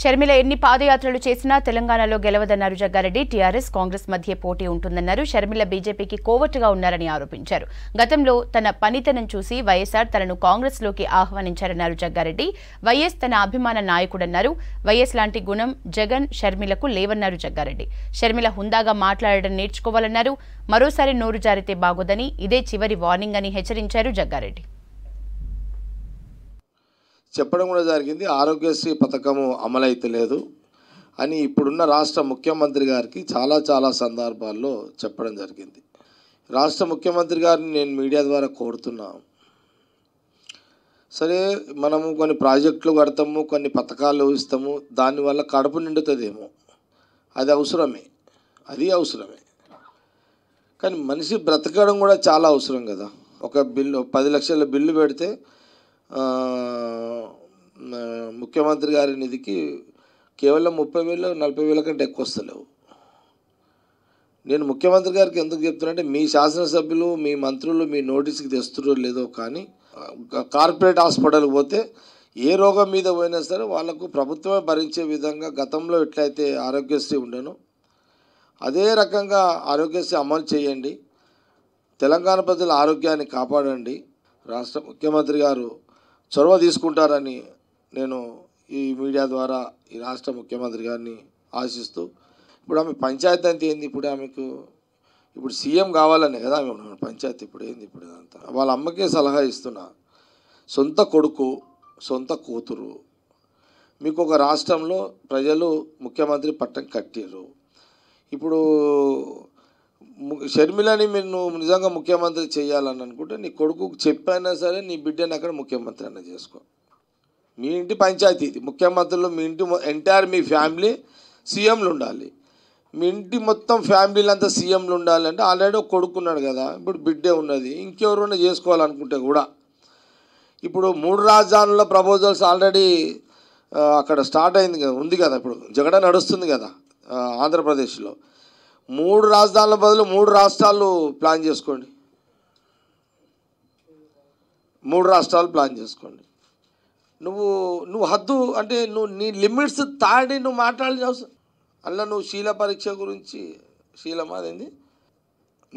షర్మిల ఎన్ని పాదయాత్రలు చేసినా తెలంగాణలో గెలవదన్నారు జగ్గారెడ్డి టీఆర్ఎస్ కాంగ్రెస్ మధ్య పోటీ ఉంటుందన్నారు షర్మిల బీజేపీకి కోవట్టుగా ఉన్నారని ఆరోపించారు గతంలో తన పనితనం చూసి వైఎస్ఆర్ తనను కాంగ్రెస్ లోకి ఆహ్వానించారన్నారు జగ్గారెడ్డి వైఎస్ తన అభిమాన నాయకుడన్నారు వైఎస్ లాంటి గుణం జగన్ షర్మిలకు లేవన్నారు జగ్గారెడ్డి షర్మిల హుందాగా మాట్లాడడం నేర్చుకోవాలన్నారు మరోసారి నోరు జారితే బాగోదని ఇదే చివరి వార్నింగ్ అని హెచ్చరించారు జగ్గారెడ్డి చెప్పడం కూడా జరిగింది ఆరోగ్యశ్రీ పథకము లేదు అని ఇప్పుడున్న రాష్ట్ర ముఖ్యమంత్రి గారికి చాలా చాలా సందర్భాల్లో చెప్పడం జరిగింది రాష్ట్ర ముఖ్యమంత్రి గారిని నేను మీడియా ద్వారా కోరుతున్నా సరే మనము కొన్ని ప్రాజెక్టులు కడతాము కొన్ని పథకాలు ఇస్తాము దానివల్ల కడుపు నిండుతుందేమో అది అవసరమే అది అవసరమే కానీ మనిషి బ్రతకడం కూడా చాలా అవసరం కదా ఒక బిల్లు పది లక్షల బిల్లు పెడితే ముఖ్యమంత్రి గారి నిధికి కేవలం ముప్పై వేలు నలభై వేల కంటే ఎక్కువ వస్తలేవు నేను ముఖ్యమంత్రి గారికి ఎందుకు చెప్తున్నానంటే మీ శాసనసభ్యులు మీ మంత్రులు మీ నోటీస్కి తెస్తురో లేదో కానీ కార్పొరేట్ హాస్పిటల్కి పోతే ఏ రోగం మీద పోయినా సరే వాళ్ళకు ప్రభుత్వమే భరించే విధంగా గతంలో ఎట్లయితే ఆరోగ్యశ్రీ ఉండను అదే రకంగా ఆరోగ్యశ్రీ అమలు చేయండి తెలంగాణ ప్రజల ఆరోగ్యాన్ని కాపాడండి రాష్ట్ర ముఖ్యమంత్రి గారు చొరవ తీసుకుంటారని నేను ఈ మీడియా ద్వారా ఈ రాష్ట్ర ముఖ్యమంత్రి గారిని ఆశిస్తూ ఇప్పుడు ఆమె పంచాయతీ అంతే ఏంది ఇప్పుడు ఆమెకు ఇప్పుడు సీఎం కావాలనే కదా ఆమె పంచాయతీ ఇప్పుడు ఏంది ఇప్పుడు ఇదంతా వాళ్ళ అమ్మకే సలహా ఇస్తున్నా సొంత కొడుకు సొంత కూతురు మీకు ఒక రాష్ట్రంలో ప్రజలు ముఖ్యమంత్రి పట్టం కట్టారు ఇప్పుడు షర్మిలని మీరు నువ్వు నిజంగా ముఖ్యమంత్రి చేయాలని అనుకుంటే నీ కొడుకు చెప్పైనా సరే నీ బిడ్డని అక్కడ ముఖ్యమంత్రి అయినా చేసుకో మీ ఇంటి పంచాయతీ ఇది ముఖ్యమంత్రులు మీ ఇంటి ఎంటైర్ మీ ఫ్యామిలీ సీఎంలు ఉండాలి మీ ఇంటి మొత్తం ఫ్యామిలీలు అంతా సీఎంలు ఉండాలంటే ఆల్రెడీ ఒక కొడుకున్నాడు కదా ఇప్పుడు బిడ్డే ఉన్నది ఇంకెవరైనా చేసుకోవాలనుకుంటే కూడా ఇప్పుడు మూడు రాజధానుల ప్రపోజల్స్ ఆల్రెడీ అక్కడ స్టార్ట్ అయింది ఉంది కదా ఇప్పుడు జగడ నడుస్తుంది కదా ఆంధ్రప్రదేశ్లో మూడు రాజధానుల బదులు మూడు రాష్ట్రాలు ప్లాన్ చేసుకోండి మూడు రాష్ట్రాలు ప్లాన్ చేసుకోండి నువ్వు నువ్వు హద్దు అంటే నువ్వు నీ లిమిట్స్ తాడి నువ్వు మాట్లాడిన అవసరం అందులో నువ్వు శీల పరీక్ష గురించి శీలమా అదేంది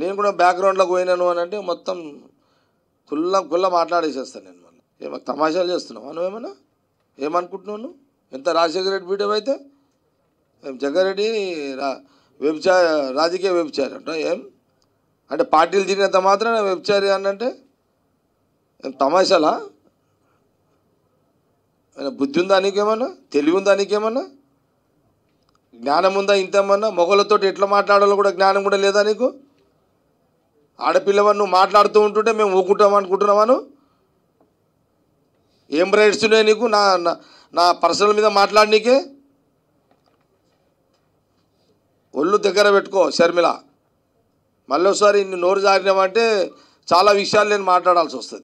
నేను కూడా బ్యాక్గ్రౌండ్లోకి పోయినాను అని అంటే మొత్తం కుల్ల కుల్ల మాట్లాడేసేస్తాను నేను మళ్ళీ ఏమో తమాషాలు చేస్తున్నావు నువ్వేమన్నా ఏమనుకుంటున్నావు నువ్వు ఎంత రాజశేఖర రెడ్డి బీటం అయితే జగ్గారెడ్డి రా వ్యభిచార రాజకీయ వ్యభిచారి అంట ఏం అంటే పార్టీలు తిరిగినంత మాత్రాన వ్యభిచారి అనంటే ఏం తమాషాలా బుద్ధి ఉందా నీకేమన్నా తెలివి ఉందా నీకేమన్నా జ్ఞానం ఉందా ఇంతేమన్నా మొగలతో ఎట్లా మాట్లాడాలో కూడా జ్ఞానం కూడా లేదా నీకు ఆడపిల్లవాడు నువ్వు మాట్లాడుతూ ఉంటుంటే మేము ఊకుంటాం అనుకుంటున్నామాను ఏం రైట్స్ ఉన్నాయి నీకు నా నా పర్సనల్ మీద మాట్లాడనీకే ఒళ్ళు దగ్గర పెట్టుకో షర్మిల మళ్ళీ ఒకసారి ఇన్ని నోరు జారినామంటే చాలా విషయాలు నేను మాట్లాడాల్సి వస్తుంది